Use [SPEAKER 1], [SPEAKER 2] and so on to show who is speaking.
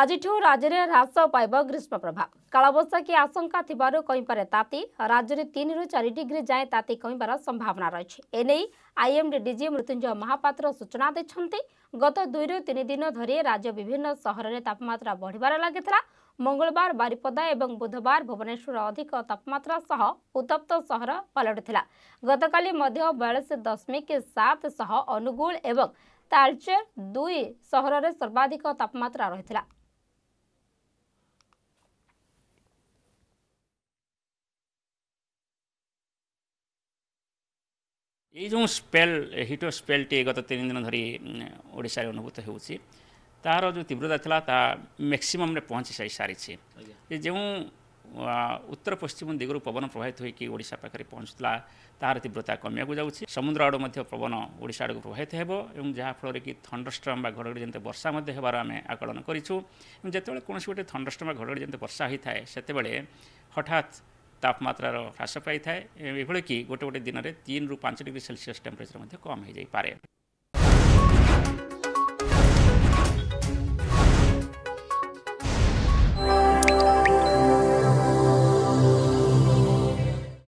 [SPEAKER 1] আজিঠু রাজ্যের হ্রাস পাইব গ্রীষ্ম প্রভাব কালবৈশাখী আশঙ্কা থাকার কমিপারে তাঁতি রাজ্যের তিন রু চারি ডিগ্রি যায় তাঁতি কমিবার সম্ভাবনা রয়েছে এনে আইএমডি ডিজি মৃত্যুঞ্জয় মহাপাত্র সূচনা দিয়েছেন গত দুই রু তিন দিন ধরে রাজ্য বিভিন্ন সহরের তাপমাত্রা বড়িবার লাগিলা মঙ্গলবার বারিপদা এবং বুধবার ভুবনেশ্বর অধিক তাপমাত্রা সহ উত্তপ্ত সহর পালটিলা গতকালি মধ্য বয়াশ দশমিক সাত সহ অনুগুল এবং ତାଳଚେର ଦୁଇ ସହରରେ ସର୍ବାଧିକ ତାପମାତ୍ରା ରହିଥିଲା
[SPEAKER 2] এই ଯେଉଁ ସ୍ପେଲ୍ ହିଟ୍ ୱେଭ୍ ସ୍ପେଲ୍ଟି ଗତ ତିନି ଦିନ ଧରି ଓଡ଼ିଶାରେ ଅନୁଭୂତ ହେଉଛି ତାହାର ଯେଉଁ ତୀବ୍ରତା ଥିଲା ତାହା ମ୍ୟାକ୍ସିମମ୍ରେ ପହଞ୍ଚି ସାରି ସାରିଛି ଯେଉଁ ଉତ୍ତର ପଶ୍ଚିମ ଦିଗରୁ ପବନ ପ୍ରବାହିତ ହୋଇକି ଓଡ଼ିଶା ପାଖରେ ପହଞ୍ଚୁଥିଲା ତାହାର ତୀବ୍ରତା କମିବାକୁ ଯାଉଛି ସମୁଦ୍ର ଆଡ଼ୁ ମଧ୍ୟ ପବନ ଓଡ଼ିଶା ଆଡ଼କୁ ପ୍ରବାହିତ ହେବ ଏବଂ ଯାହାଫଳରେ କି ଥଣ୍ଡରଷ୍ଟ୍ରମ୍ ବା ଘଡ଼ଘଡ଼ି ଯେମିତି ବର୍ଷା ମଧ୍ୟ ହେବାର ଆମେ ଆକଳନ କରିଛୁ ଏବଂ ଯେତେବେଳେ କୌଣସି ଗୋଟେ ଥଣ୍ଡରଷ୍ଟ୍ରମ୍ ବା ଘଡ଼ଘଡ଼ି ଯେମିତି ବର୍ଷା ହୋଇଥାଏ ସେତେବେଳେ ହଠାତ୍ ତାପମାତ୍ରାର ହ୍ରାସ ପାଇଥାଏ ଏଭଳିକି ଗୋଟେ ଗୋଟେ ଦିନରେ ତିନିରୁ ପାଞ୍ଚ ଡିଗ୍ରୀ ସେଲସିୟସ୍ ଟେମ୍ପରେଚର୍ ମଧ୍ୟ କମ୍ ହୋଇଯାଇପାରେ